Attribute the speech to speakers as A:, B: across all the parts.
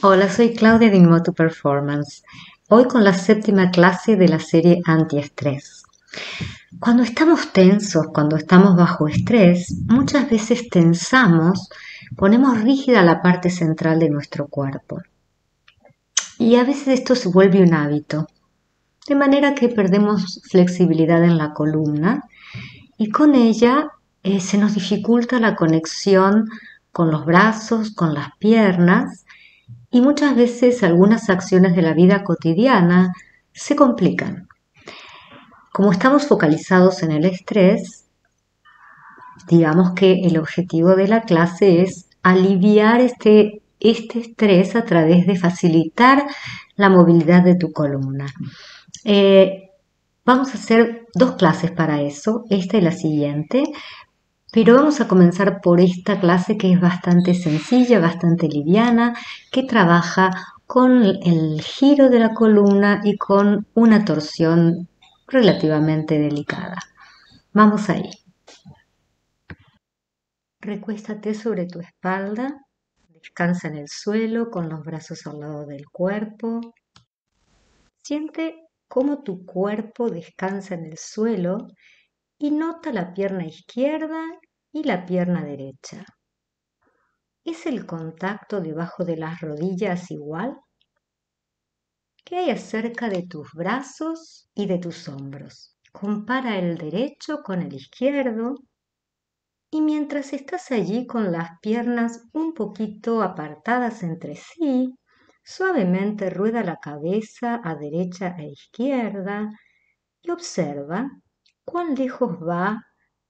A: Hola, soy Claudia de Inmoto Performance. Hoy con la séptima clase de la serie Antiestrés. Cuando estamos tensos, cuando estamos bajo estrés, muchas veces tensamos, ponemos rígida la parte central de nuestro cuerpo. Y a veces esto se vuelve un hábito, de manera que perdemos flexibilidad en la columna y con ella eh, se nos dificulta la conexión con los brazos, con las piernas y muchas veces algunas acciones de la vida cotidiana se complican. Como estamos focalizados en el estrés, digamos que el objetivo de la clase es aliviar este, este estrés a través de facilitar la movilidad de tu columna. Eh, vamos a hacer dos clases para eso, esta y la siguiente, pero vamos a comenzar por esta clase que es bastante sencilla, bastante liviana, que trabaja con el giro de la columna y con una torsión relativamente delicada. Vamos ahí. Recuéstate sobre tu espalda, descansa en el suelo con los brazos al lado del cuerpo. Siente cómo tu cuerpo descansa en el suelo y nota la pierna izquierda y la pierna derecha. ¿Es el contacto debajo de las rodillas igual? ¿Qué hay acerca de tus brazos y de tus hombros? Compara el derecho con el izquierdo y mientras estás allí con las piernas un poquito apartadas entre sí, suavemente rueda la cabeza a derecha e izquierda y observa cuán lejos va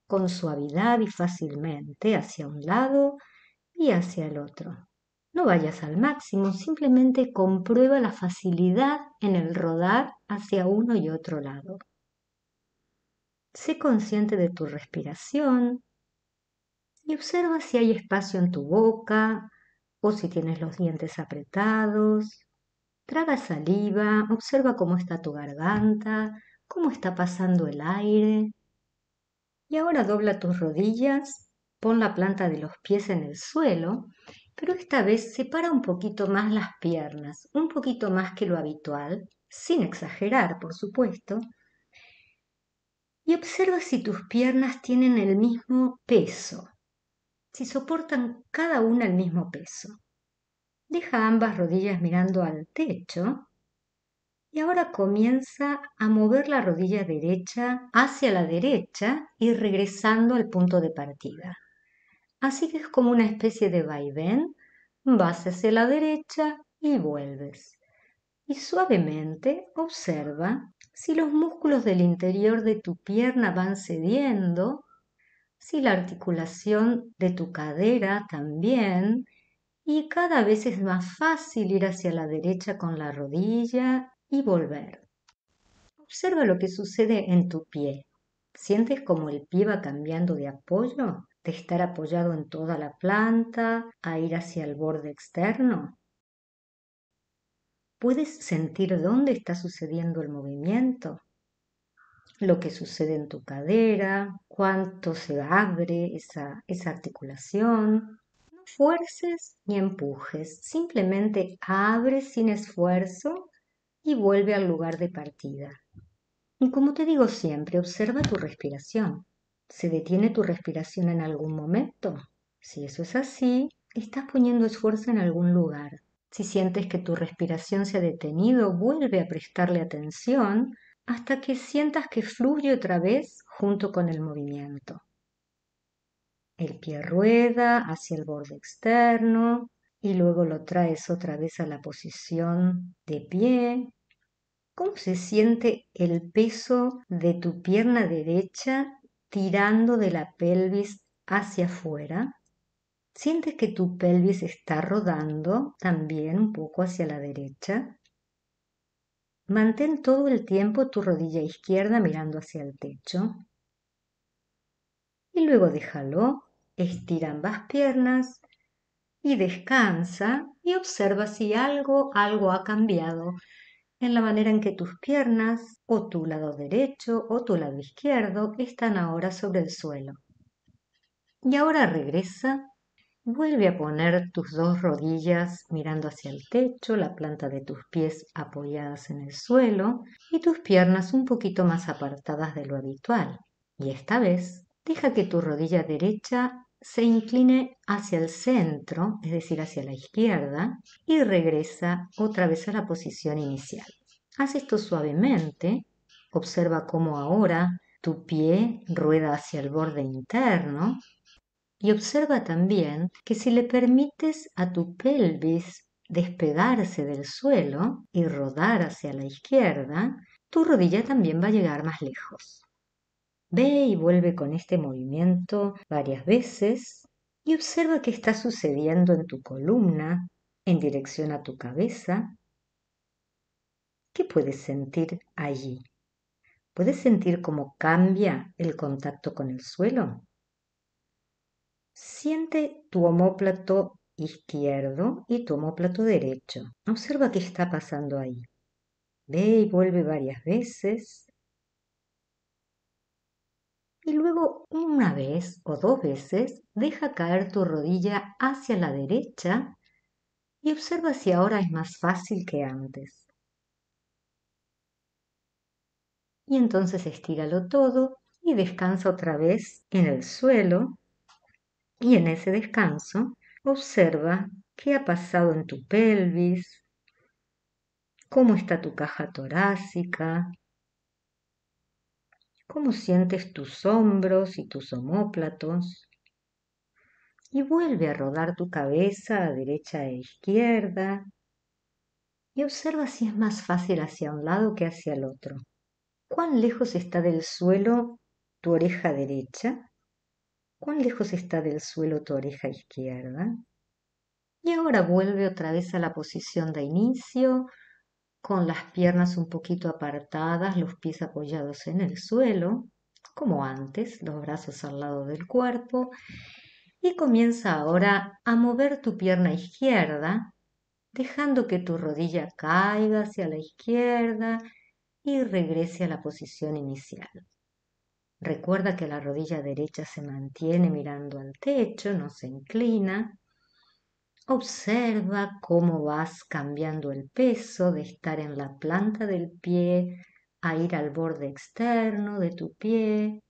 A: con suavidad y fácilmente hacia un lado y hacia el otro. No vayas al máximo, simplemente comprueba la facilidad en el rodar hacia uno y otro lado. Sé consciente de tu respiración y observa si hay espacio en tu boca o si tienes los dientes apretados. Traga saliva, observa cómo está tu garganta cómo está pasando el aire. Y ahora dobla tus rodillas, pon la planta de los pies en el suelo, pero esta vez separa un poquito más las piernas, un poquito más que lo habitual, sin exagerar, por supuesto, y observa si tus piernas tienen el mismo peso, si soportan cada una el mismo peso. Deja ambas rodillas mirando al techo ahora comienza a mover la rodilla derecha hacia la derecha y regresando al punto de partida. Así que es como una especie de vaivén, vas hacia la derecha y vuelves. Y suavemente observa si los músculos del interior de tu pierna van cediendo, si la articulación de tu cadera también, y cada vez es más fácil ir hacia la derecha con la rodilla y volver. Observa lo que sucede en tu pie. ¿Sientes como el pie va cambiando de apoyo? ¿De estar apoyado en toda la planta a ir hacia el borde externo? ¿Puedes sentir dónde está sucediendo el movimiento? Lo que sucede en tu cadera, cuánto se abre esa, articulación. No fuerces ni empujes, simplemente abre sin esfuerzo y vuelve al lugar de partida. Y como te digo siempre, observa tu respiración. ¿Se detiene tu respiración en algún momento? Si eso es así, estás poniendo esfuerzo en algún lugar. Si sientes que tu respiración se ha detenido, vuelve a prestarle atención hasta que sientas que fluye otra vez junto con el movimiento. El pie rueda hacia el borde externo, y luego lo traes otra vez a la posición de pie. ¿Cómo se siente el peso de tu pierna derecha tirando de la pelvis hacia afuera? ¿Sientes que tu pelvis está rodando también un poco hacia la derecha? Mantén todo el tiempo tu rodilla izquierda mirando hacia el techo. Y luego déjalo, estira ambas piernas, y descansa y observa si algo, algo ha cambiado en la manera en que tus piernas o tu lado derecho o tu lado izquierdo están ahora sobre el suelo. Y ahora regresa, vuelve a poner tus dos rodillas mirando hacia el techo, la planta de tus pies apoyadas en el suelo y tus piernas un poquito más apartadas de lo habitual. Y esta vez deja que tu rodilla derecha se incline hacia el centro, es decir, hacia la izquierda, y regresa otra vez a la posición inicial. Haz esto suavemente, observa cómo ahora tu pie rueda hacia el borde interno y observa también que si le permites a tu pelvis despegarse del suelo y rodar hacia la izquierda, tu rodilla también va a llegar más lejos. Ve y vuelve con este movimiento varias veces y observa qué está sucediendo en tu columna en dirección a tu cabeza. ¿Qué puedes sentir allí? ¿Puedes sentir cómo cambia el contacto con el suelo? Siente tu homóplato izquierdo y tu homóplato derecho. Observa qué está pasando ahí. Ve y vuelve varias veces y luego una vez o dos veces deja caer tu rodilla hacia la derecha y observa si ahora es más fácil que antes. Y entonces estíralo todo y descansa otra vez en el suelo y en ese descanso observa qué ha pasado en tu pelvis, cómo está tu caja torácica, cómo sientes tus hombros y tus omóplatos. Y vuelve a rodar tu cabeza a derecha e izquierda. Y observa si es más fácil hacia un lado que hacia el otro. ¿Cuán lejos está del suelo tu oreja derecha? ¿Cuán lejos está del suelo tu oreja izquierda? Y ahora vuelve otra vez a la posición de inicio, con las piernas un poquito apartadas, los pies apoyados en el suelo, como antes, los brazos al lado del cuerpo, y comienza ahora a mover tu pierna izquierda, dejando que tu rodilla caiga hacia la izquierda y regrese a la posición inicial. Recuerda que la rodilla derecha se mantiene mirando al techo, no se inclina, Observa cómo vas cambiando el peso de estar en la planta del pie a ir al borde externo de tu pie.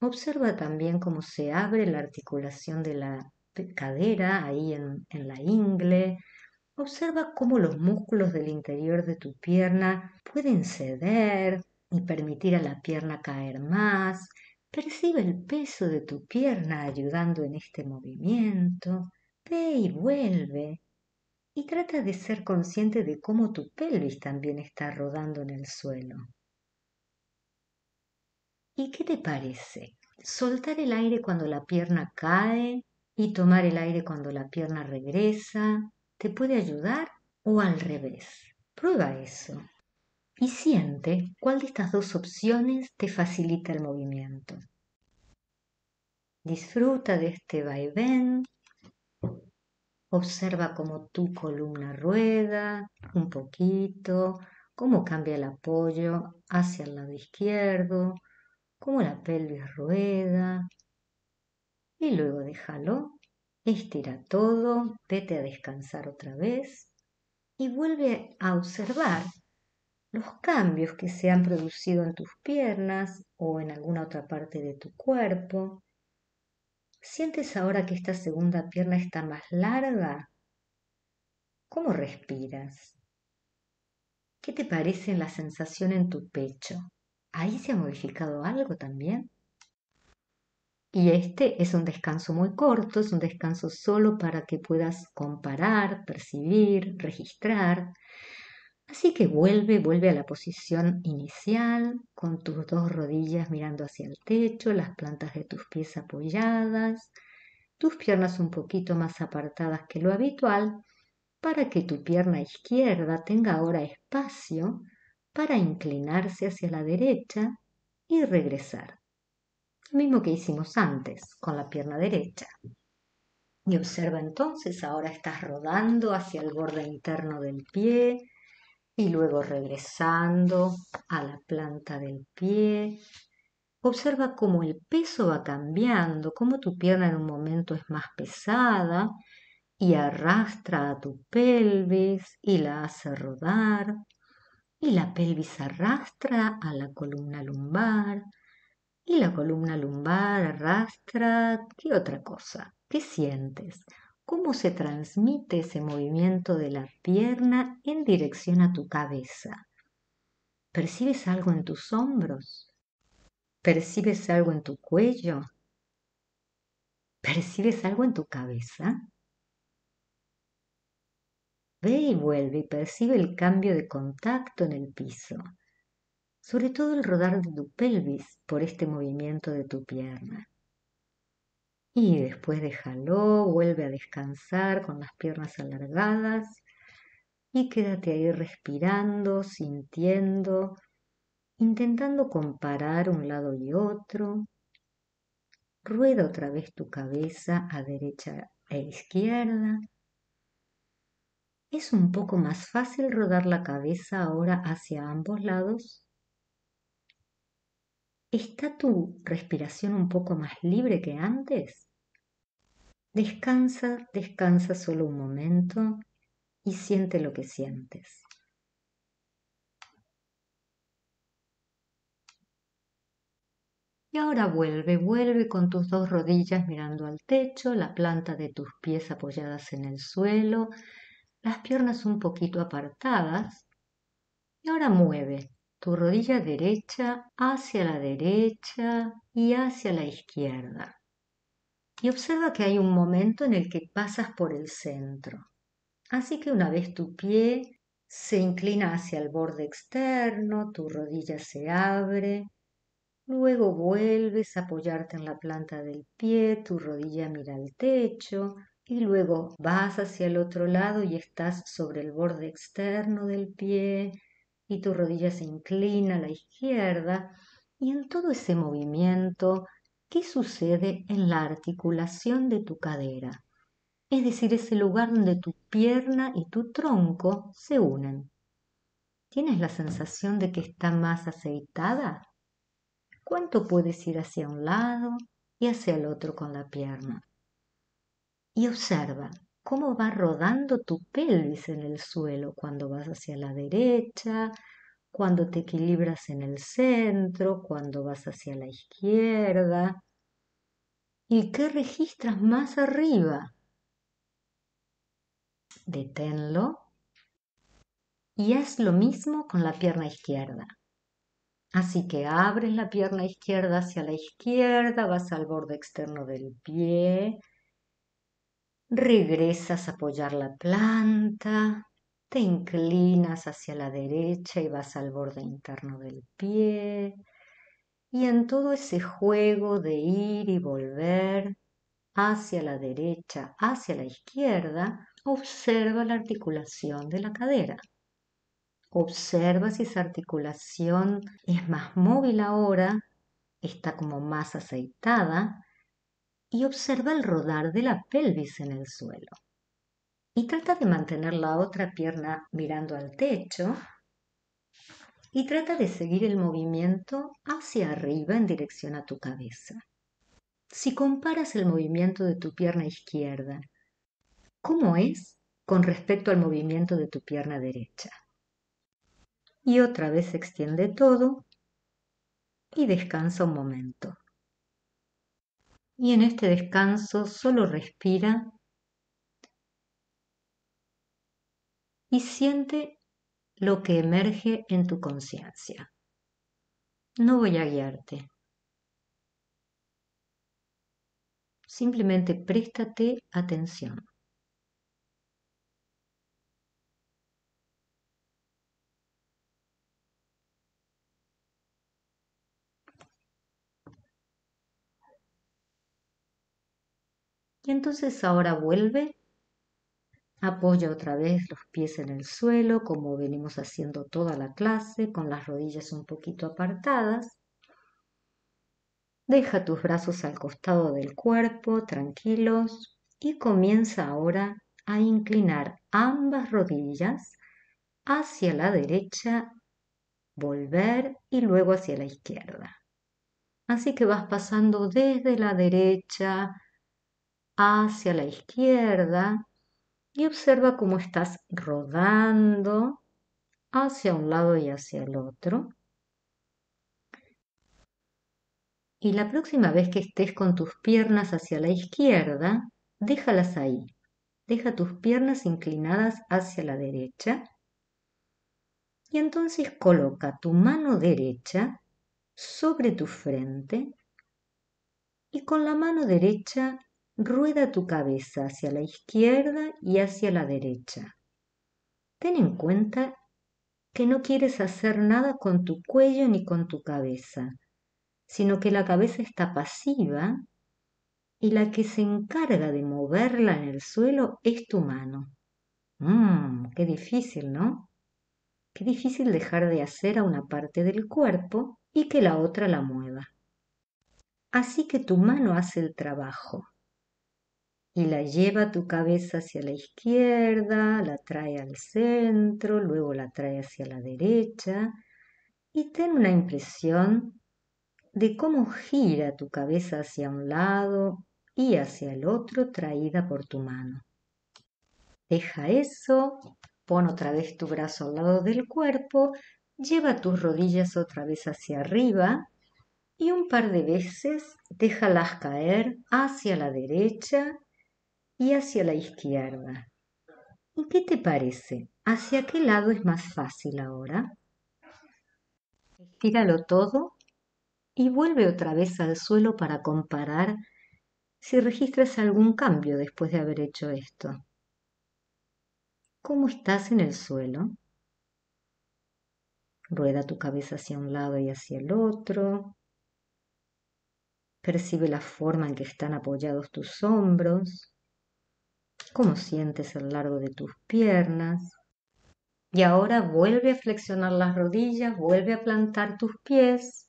A: Observa también cómo se abre la articulación de la cadera ahí en, en la ingle. Observa cómo los músculos del interior de tu pierna pueden ceder y permitir a la pierna caer más. Percibe el peso de tu pierna ayudando en este movimiento ve y vuelve y trata de ser consciente de cómo tu pelvis también está rodando en el suelo. ¿Y qué te parece? Soltar el aire cuando la pierna cae y tomar el aire cuando la pierna regresa, ¿te puede ayudar o al revés? Prueba eso y siente cuál de estas dos opciones te facilita el movimiento. Disfruta de este vaivén Observa cómo tu columna rueda un poquito, cómo cambia el apoyo hacia el lado izquierdo, cómo la pelvis rueda. Y luego déjalo, estira todo, vete a descansar otra vez y vuelve a observar los cambios que se han producido en tus piernas o en alguna otra parte de tu cuerpo. ¿Sientes ahora que esta segunda pierna está más larga? ¿Cómo respiras? ¿Qué te parece la sensación en tu pecho? ¿Ahí se ha modificado algo también? Y este es un descanso muy corto, es un descanso solo para que puedas comparar, percibir, registrar. Así que vuelve, vuelve a la posición inicial, con tus dos rodillas mirando hacia el techo, las plantas de tus pies apoyadas, tus piernas un poquito más apartadas que lo habitual, para que tu pierna izquierda tenga ahora espacio para inclinarse hacia la derecha y regresar. Lo mismo que hicimos antes con la pierna derecha. Y observa entonces, ahora estás rodando hacia el borde interno del pie, y luego regresando a la planta del pie. Observa cómo el peso va cambiando, cómo tu pierna en un momento es más pesada y arrastra a tu pelvis y la hace rodar. Y la pelvis arrastra a la columna lumbar. Y la columna lumbar arrastra, ¿qué otra cosa? ¿Qué sientes? cómo se transmite ese movimiento de la pierna en dirección a tu cabeza. ¿Percibes algo en tus hombros? ¿Percibes algo en tu cuello? ¿Percibes algo en tu cabeza? Ve y vuelve y percibe el cambio de contacto en el piso, sobre todo el rodar de tu pelvis por este movimiento de tu pierna. Y después déjalo, vuelve a descansar con las piernas alargadas y quédate ahí respirando, sintiendo, intentando comparar un lado y otro. Rueda otra vez tu cabeza a derecha e izquierda. Es un poco más fácil rodar la cabeza ahora hacia ambos lados ¿Está tu respiración un poco más libre que antes? Descansa, descansa solo un momento y siente lo que sientes. Y ahora vuelve, vuelve con tus dos rodillas mirando al techo, la planta de tus pies apoyadas en el suelo, las piernas un poquito apartadas. Y ahora mueve, tu rodilla derecha hacia la derecha y hacia la izquierda. Y observa que hay un momento en el que pasas por el centro. Así que una vez tu pie se inclina hacia el borde externo, tu rodilla se abre, luego vuelves a apoyarte en la planta del pie, tu rodilla mira al techo y luego vas hacia el otro lado y estás sobre el borde externo del pie, y tu rodilla se inclina a la izquierda. Y en todo ese movimiento, ¿qué sucede en la articulación de tu cadera? Es decir, ese lugar donde tu pierna y tu tronco se unen. ¿Tienes la sensación de que está más aceitada? ¿Cuánto puedes ir hacia un lado y hacia el otro con la pierna? Y observa cómo va rodando tu pelvis en el suelo cuando vas hacia la derecha, cuando te equilibras en el centro, cuando vas hacia la izquierda y qué registras más arriba. Deténlo y haz lo mismo con la pierna izquierda. Así que abres la pierna izquierda hacia la izquierda, vas al borde externo del pie, Regresas a apoyar la planta, te inclinas hacia la derecha y vas al borde interno del pie. Y en todo ese juego de ir y volver hacia la derecha, hacia la izquierda, observa la articulación de la cadera. Observa si esa articulación es más móvil ahora, está como más aceitada y observa el rodar de la pelvis en el suelo. Y trata de mantener la otra pierna mirando al techo y trata de seguir el movimiento hacia arriba en dirección a tu cabeza. Si comparas el movimiento de tu pierna izquierda, ¿cómo es con respecto al movimiento de tu pierna derecha? Y otra vez extiende todo y descansa un momento y en este descanso solo respira y siente lo que emerge en tu conciencia. No voy a guiarte. Simplemente préstate atención. Y entonces ahora vuelve, apoya otra vez los pies en el suelo, como venimos haciendo toda la clase, con las rodillas un poquito apartadas. Deja tus brazos al costado del cuerpo, tranquilos, y comienza ahora a inclinar ambas rodillas hacia la derecha, volver y luego hacia la izquierda. Así que vas pasando desde la derecha hacia la izquierda y observa cómo estás rodando hacia un lado y hacia el otro. Y la próxima vez que estés con tus piernas hacia la izquierda, déjalas ahí. Deja tus piernas inclinadas hacia la derecha. Y entonces coloca tu mano derecha sobre tu frente y con la mano derecha rueda tu cabeza hacia la izquierda y hacia la derecha. Ten en cuenta que no quieres hacer nada con tu cuello ni con tu cabeza, sino que la cabeza está pasiva y la que se encarga de moverla en el suelo es tu mano. Mmm, qué difícil, ¿no? Qué difícil dejar de hacer a una parte del cuerpo y que la otra la mueva. Así que tu mano hace el trabajo y la lleva tu cabeza hacia la izquierda, la trae al centro, luego la trae hacia la derecha y ten una impresión de cómo gira tu cabeza hacia un lado y hacia el otro traída por tu mano. Deja eso, pon otra vez tu brazo al lado del cuerpo, lleva tus rodillas otra vez hacia arriba y un par de veces déjalas caer hacia la derecha y hacia la izquierda. ¿Y qué te parece? ¿Hacia qué lado es más fácil ahora? Estíralo todo y vuelve otra vez al suelo para comparar si registras algún cambio después de haber hecho esto. ¿Cómo estás en el suelo? Rueda tu cabeza hacia un lado y hacia el otro. Percibe la forma en que están apoyados tus hombros cómo sientes el largo de tus piernas. Y ahora vuelve a flexionar las rodillas, vuelve a plantar tus pies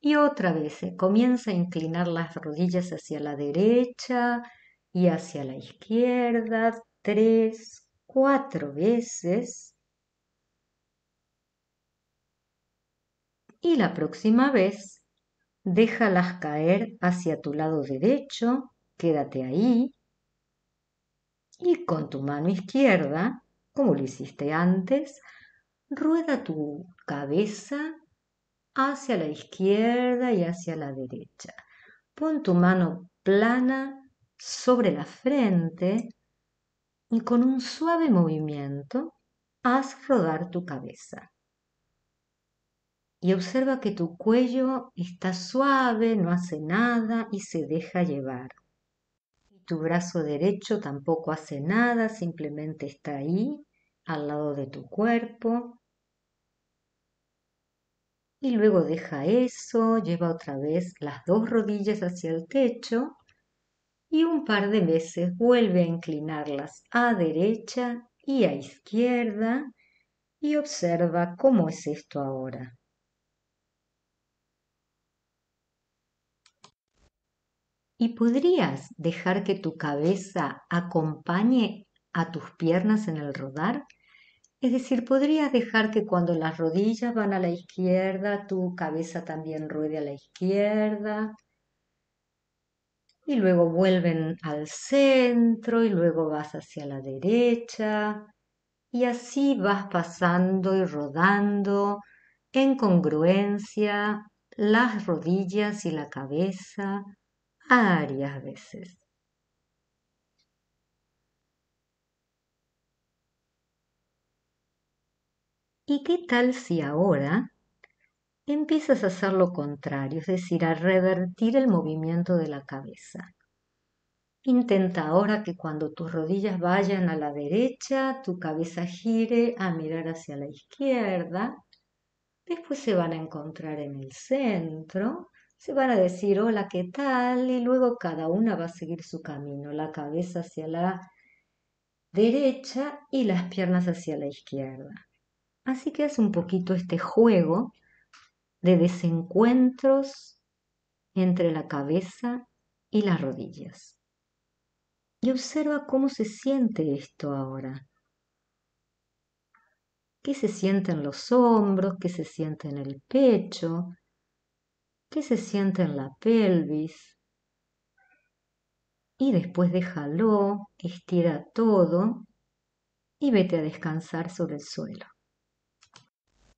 A: y otra vez eh, comienza a inclinar las rodillas hacia la derecha y hacia la izquierda tres, cuatro veces. Y la próxima vez, déjalas caer hacia tu lado derecho, quédate ahí y con tu mano izquierda, como lo hiciste antes, rueda tu cabeza hacia la izquierda y hacia la derecha. Pon tu mano plana sobre la frente y con un suave movimiento haz rodar tu cabeza. Y observa que tu cuello está suave, no hace nada y se deja llevar. Tu brazo derecho tampoco hace nada, simplemente está ahí, al lado de tu cuerpo. Y luego deja eso, lleva otra vez las dos rodillas hacia el techo y un par de veces vuelve a inclinarlas a derecha y a izquierda y observa cómo es esto ahora. ¿Y podrías dejar que tu cabeza acompañe a tus piernas en el rodar? Es decir, podrías dejar que cuando las rodillas van a la izquierda, tu cabeza también ruede a la izquierda. Y luego vuelven al centro y luego vas hacia la derecha. Y así vas pasando y rodando en congruencia las rodillas y la cabeza varias veces. ¿Y qué tal si ahora empiezas a hacer lo contrario, es decir, a revertir el movimiento de la cabeza? Intenta ahora que cuando tus rodillas vayan a la derecha, tu cabeza gire a mirar hacia la izquierda, después se van a encontrar en el centro se van a decir hola, ¿qué tal? Y luego cada una va a seguir su camino, la cabeza hacia la derecha y las piernas hacia la izquierda. Así que es un poquito este juego de desencuentros entre la cabeza y las rodillas. Y observa cómo se siente esto ahora. ¿Qué se siente en los hombros? ¿Qué se siente en el pecho? qué se siente en la pelvis. Y después déjalo, estira todo y vete a descansar sobre el suelo.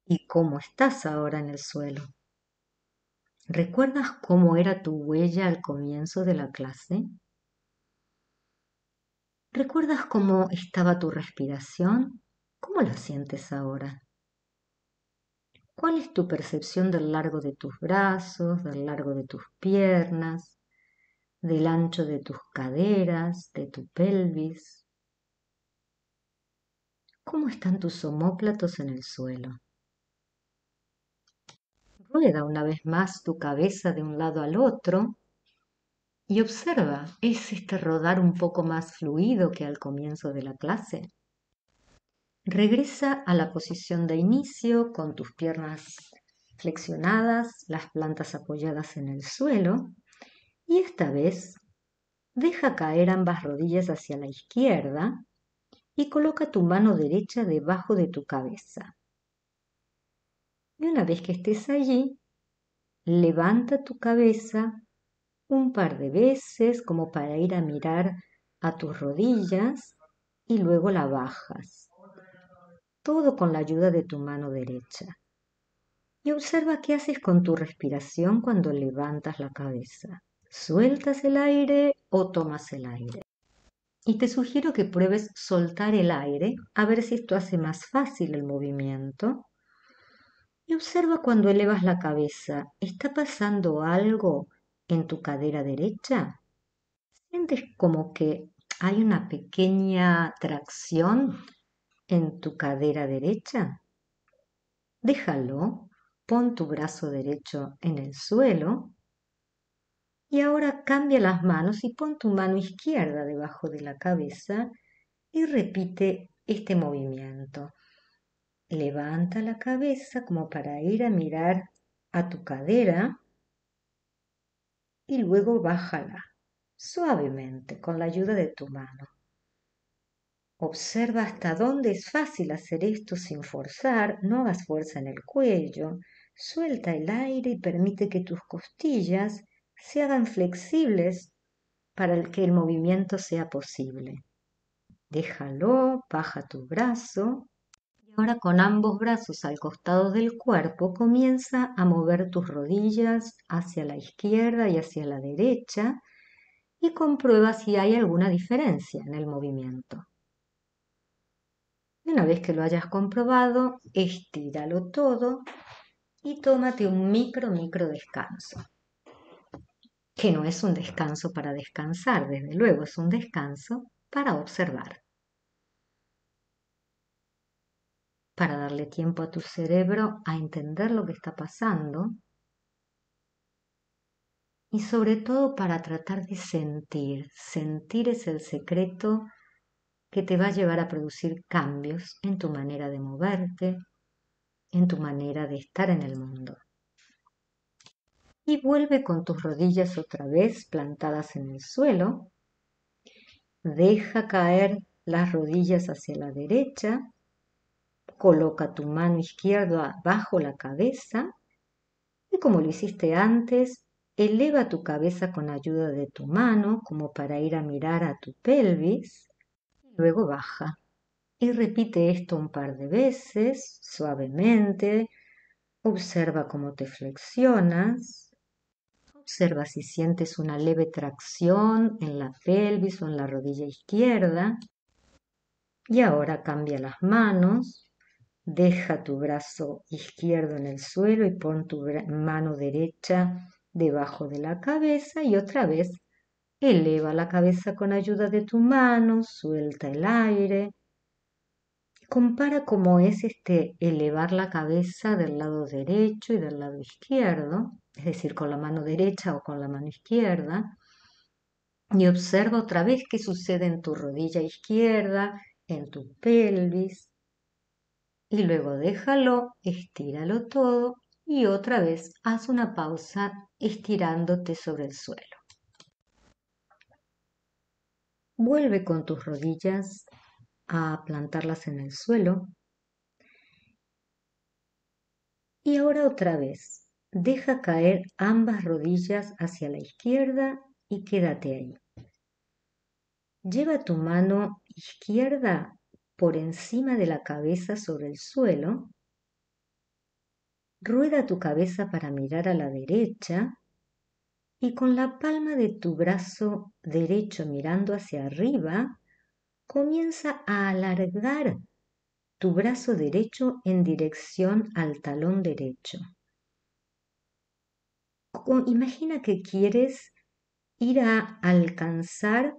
A: ¿Y cómo estás ahora en el suelo? ¿Recuerdas cómo era tu huella al comienzo de la clase? ¿Recuerdas cómo estaba tu respiración? ¿Cómo la sientes ahora? ¿Cuál es tu percepción del largo de tus brazos, del largo de tus piernas, del ancho de tus caderas, de tu pelvis? ¿Cómo están tus omóplatos en el suelo? Rueda una vez más tu cabeza de un lado al otro y observa, ¿es este rodar un poco más fluido que al comienzo de la clase? Regresa a la posición de inicio con tus piernas flexionadas, las plantas apoyadas en el suelo y esta vez deja caer ambas rodillas hacia la izquierda y coloca tu mano derecha debajo de tu cabeza. Y una vez que estés allí, levanta tu cabeza un par de veces como para ir a mirar a tus rodillas y luego la bajas todo con la ayuda de tu mano derecha. Y observa qué haces con tu respiración cuando levantas la cabeza. ¿Sueltas el aire o tomas el aire? Y te sugiero que pruebes soltar el aire, a ver si esto hace más fácil el movimiento. Y observa cuando elevas la cabeza, ¿está pasando algo en tu cadera derecha? ¿Sientes como que hay una pequeña tracción en tu cadera derecha. Déjalo, pon tu brazo derecho en el suelo y ahora cambia las manos y pon tu mano izquierda debajo de la cabeza y repite este movimiento. Levanta la cabeza como para ir a mirar a tu cadera y luego bájala suavemente con la ayuda de tu mano. Observa hasta dónde es fácil hacer esto sin forzar, no hagas fuerza en el cuello, suelta el aire y permite que tus costillas se hagan flexibles para que el movimiento sea posible. Déjalo, baja tu brazo y ahora con ambos brazos al costado del cuerpo comienza a mover tus rodillas hacia la izquierda y hacia la derecha y comprueba si hay alguna diferencia en el movimiento. Una vez que lo hayas comprobado, estíralo todo y tómate un micro, micro descanso. Que no es un descanso para descansar, desde luego, es un descanso para observar. Para darle tiempo a tu cerebro a entender lo que está pasando y sobre todo para tratar de sentir. Sentir es el secreto que te va a llevar a producir cambios en tu manera de moverte, en tu manera de estar en el mundo. Y vuelve con tus rodillas otra vez plantadas en el suelo. Deja caer las rodillas hacia la derecha. Coloca tu mano izquierda bajo la cabeza. Y como lo hiciste antes, eleva tu cabeza con ayuda de tu mano como para ir a mirar a tu pelvis luego baja. Y repite esto un par de veces, suavemente. Observa cómo te flexionas. Observa si sientes una leve tracción en la pelvis o en la rodilla izquierda. Y ahora cambia las manos. Deja tu brazo izquierdo en el suelo y pon tu mano derecha debajo de la cabeza y otra vez Eleva la cabeza con ayuda de tu mano, suelta el aire. Compara cómo es este elevar la cabeza del lado derecho y del lado izquierdo, es decir, con la mano derecha o con la mano izquierda. Y observa otra vez qué sucede en tu rodilla izquierda, en tu pelvis. Y luego déjalo, estíralo todo y otra vez haz una pausa estirándote sobre el suelo. Vuelve con tus rodillas a plantarlas en el suelo. Y ahora otra vez, deja caer ambas rodillas hacia la izquierda y quédate ahí. Lleva tu mano izquierda por encima de la cabeza sobre el suelo. Rueda tu cabeza para mirar a la derecha y con la palma de tu brazo derecho mirando hacia arriba, comienza a alargar tu brazo derecho en dirección al talón derecho. Imagina que quieres ir a alcanzar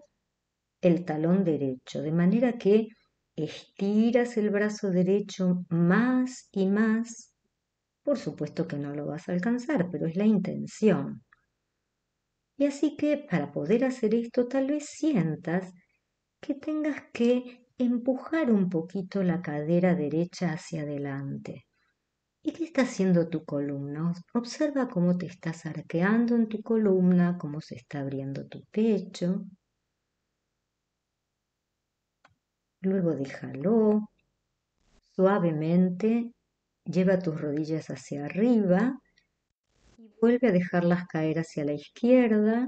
A: el talón derecho, de manera que estiras el brazo derecho más y más. Por supuesto que no lo vas a alcanzar, pero es la intención. Y así que para poder hacer esto tal vez sientas que tengas que empujar un poquito la cadera derecha hacia adelante. ¿Y qué está haciendo tu columna? Observa cómo te estás arqueando en tu columna, cómo se está abriendo tu pecho. Luego déjalo. Suavemente lleva tus rodillas hacia arriba vuelve a dejarlas caer hacia la izquierda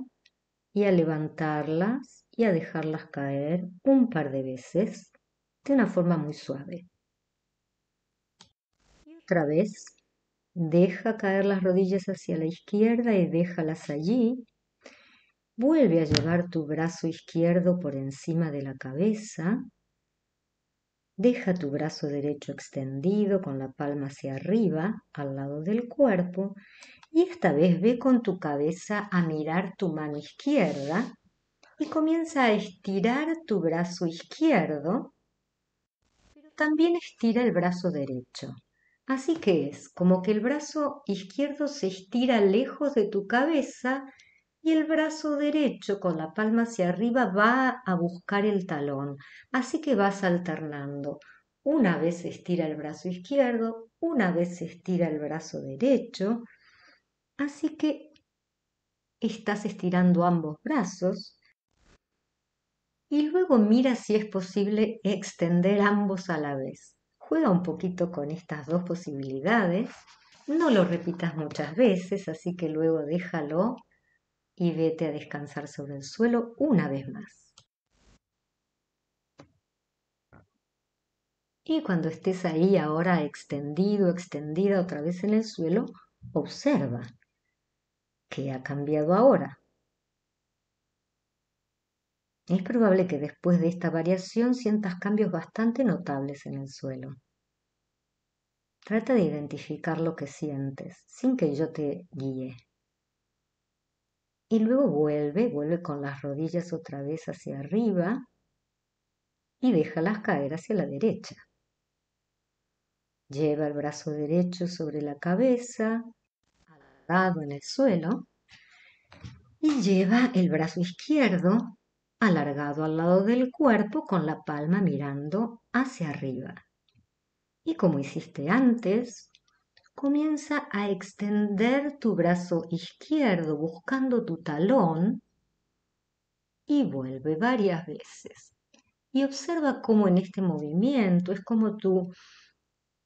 A: y a levantarlas y a dejarlas caer un par de veces de una forma muy suave. otra vez, deja caer las rodillas hacia la izquierda y déjalas allí. Vuelve a llevar tu brazo izquierdo por encima de la cabeza. Deja tu brazo derecho extendido con la palma hacia arriba al lado del cuerpo y esta vez ve con tu cabeza a mirar tu mano izquierda y comienza a estirar tu brazo izquierdo, pero también estira el brazo derecho. Así que es como que el brazo izquierdo se estira lejos de tu cabeza y el brazo derecho con la palma hacia arriba va a buscar el talón. Así que vas alternando. Una vez estira el brazo izquierdo, una vez estira el brazo derecho, Así que estás estirando ambos brazos y luego mira si es posible extender ambos a la vez. Juega un poquito con estas dos posibilidades. No lo repitas muchas veces, así que luego déjalo y vete a descansar sobre el suelo una vez más. Y cuando estés ahí ahora extendido, extendida otra vez en el suelo, observa. ¿Qué ha cambiado ahora? Es probable que después de esta variación sientas cambios bastante notables en el suelo. Trata de identificar lo que sientes sin que yo te guíe. Y luego vuelve, vuelve con las rodillas otra vez hacia arriba y déjalas caer hacia la derecha. Lleva el brazo derecho sobre la cabeza en el suelo y lleva el brazo izquierdo alargado al lado del cuerpo con la palma mirando hacia arriba. Y como hiciste antes, comienza a extender tu brazo izquierdo buscando tu talón y vuelve varias veces. Y observa cómo en este movimiento es como tu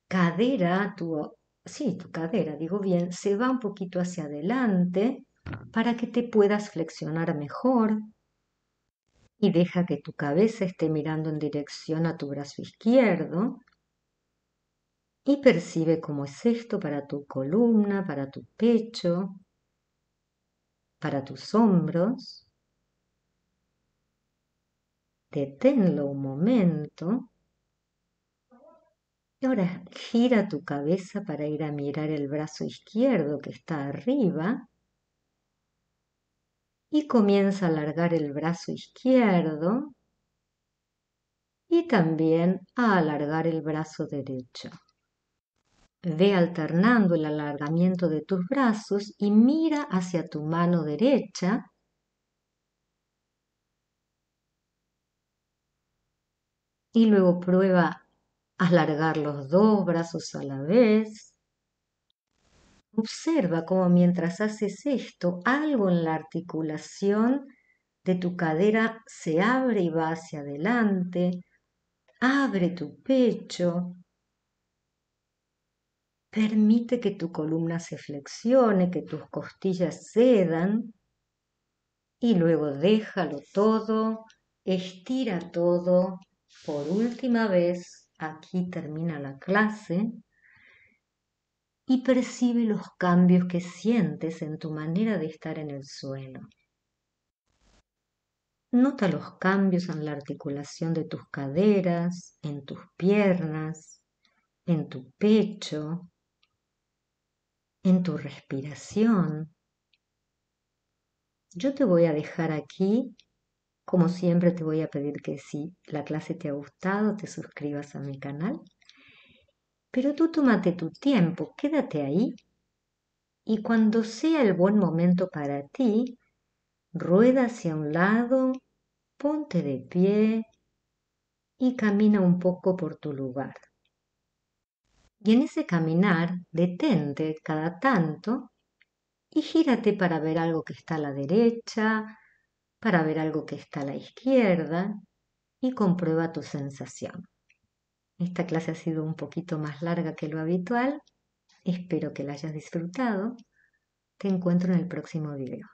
A: cadera, tu sí, tu cadera, digo bien, se va un poquito hacia adelante para que te puedas flexionar mejor y deja que tu cabeza esté mirando en dirección a tu brazo izquierdo y percibe cómo es esto para tu columna, para tu pecho, para tus hombros. Deténlo un momento y ahora gira tu cabeza para ir a mirar el brazo izquierdo que está arriba. Y comienza a alargar el brazo izquierdo y también a alargar el brazo derecho. Ve alternando el alargamiento de tus brazos y mira hacia tu mano derecha. Y luego prueba alargar los dos brazos a la vez. Observa cómo mientras haces esto, algo en la articulación de tu cadera se abre y va hacia adelante, abre tu pecho, permite que tu columna se flexione, que tus costillas cedan y luego déjalo todo, estira todo por última vez aquí termina la clase, y percibe los cambios que sientes en tu manera de estar en el suelo. Nota los cambios en la articulación de tus caderas, en tus piernas, en tu pecho, en tu respiración. Yo te voy a dejar aquí como siempre te voy a pedir que si la clase te ha gustado, te suscribas a mi canal. Pero tú tómate tu tiempo, quédate ahí y cuando sea el buen momento para ti, rueda hacia un lado, ponte de pie y camina un poco por tu lugar. Y en ese caminar, detente cada tanto y gírate para ver algo que está a la derecha, para ver algo que está a la izquierda y comprueba tu sensación. Esta clase ha sido un poquito más larga que lo habitual. Espero que la hayas disfrutado. Te encuentro en el próximo video.